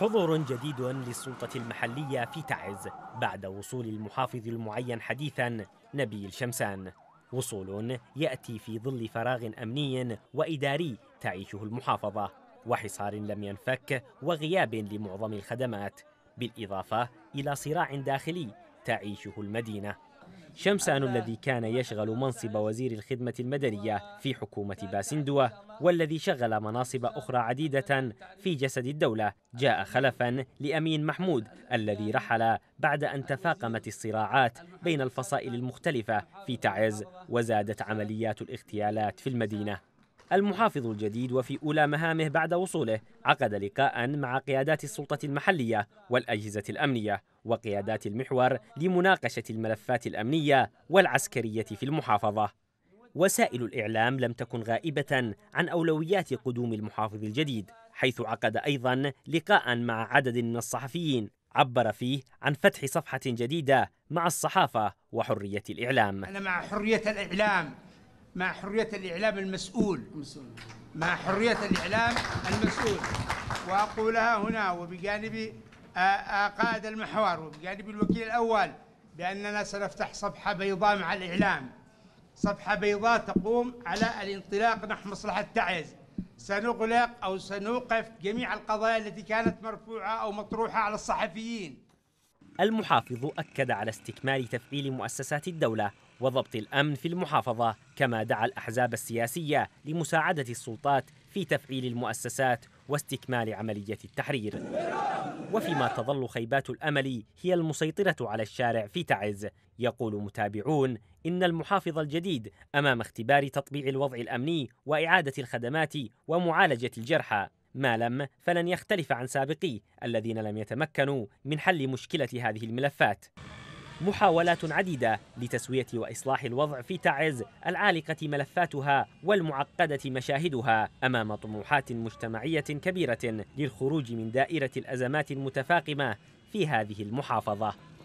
حضور جديد للسلطة المحلية في تعز بعد وصول المحافظ المعين حديثا نبيل شمسان وصول يأتي في ظل فراغ أمني وإداري تعيشه المحافظة وحصار لم ينفك وغياب لمعظم الخدمات بالإضافة إلى صراع داخلي تعيشه المدينة شمسان الذي كان يشغل منصب وزير الخدمة المدنية في حكومة باسندوة والذي شغل مناصب أخرى عديدة في جسد الدولة جاء خلفا لأمين محمود الذي رحل بعد أن تفاقمت الصراعات بين الفصائل المختلفة في تعز وزادت عمليات الاغتيالات في المدينة المحافظ الجديد وفي أولى مهامه بعد وصوله عقد لقاء مع قيادات السلطة المحلية والأجهزة الأمنية وقيادات المحور لمناقشة الملفات الأمنية والعسكرية في المحافظة وسائل الإعلام لم تكن غائبة عن أولويات قدوم المحافظ الجديد حيث عقد أيضا لقاء مع عدد من الصحفيين عبر فيه عن فتح صفحة جديدة مع الصحافة وحرية الإعلام أنا مع حرية الإعلام مع حرية الإعلام المسؤول مع حرية الإعلام المسؤول وأقولها هنا وبجانب قائد المحور وبجانب الوكيل الأول بأننا سنفتح صفحة بيضاء مع الإعلام صفحة بيضاء تقوم على الانطلاق نحو مصلحة تعز سنغلق أو سنوقف جميع القضايا التي كانت مرفوعة أو مطروحة على الصحفيين المحافظ أكد على استكمال تفعيل مؤسسات الدولة وضبط الامن في المحافظه كما دعا الاحزاب السياسيه لمساعده السلطات في تفعيل المؤسسات واستكمال عمليه التحرير وفيما تظل خيبات الامل هي المسيطره على الشارع في تعز يقول متابعون ان المحافظ الجديد امام اختبار تطبيع الوضع الامني واعاده الخدمات ومعالجه الجرحى ما لم فلن يختلف عن سابقيه الذين لم يتمكنوا من حل مشكله هذه الملفات محاولات عديدة لتسوية وإصلاح الوضع في تعز العالقة ملفاتها والمعقدة مشاهدها أمام طموحات مجتمعية كبيرة للخروج من دائرة الأزمات المتفاقمة في هذه المحافظة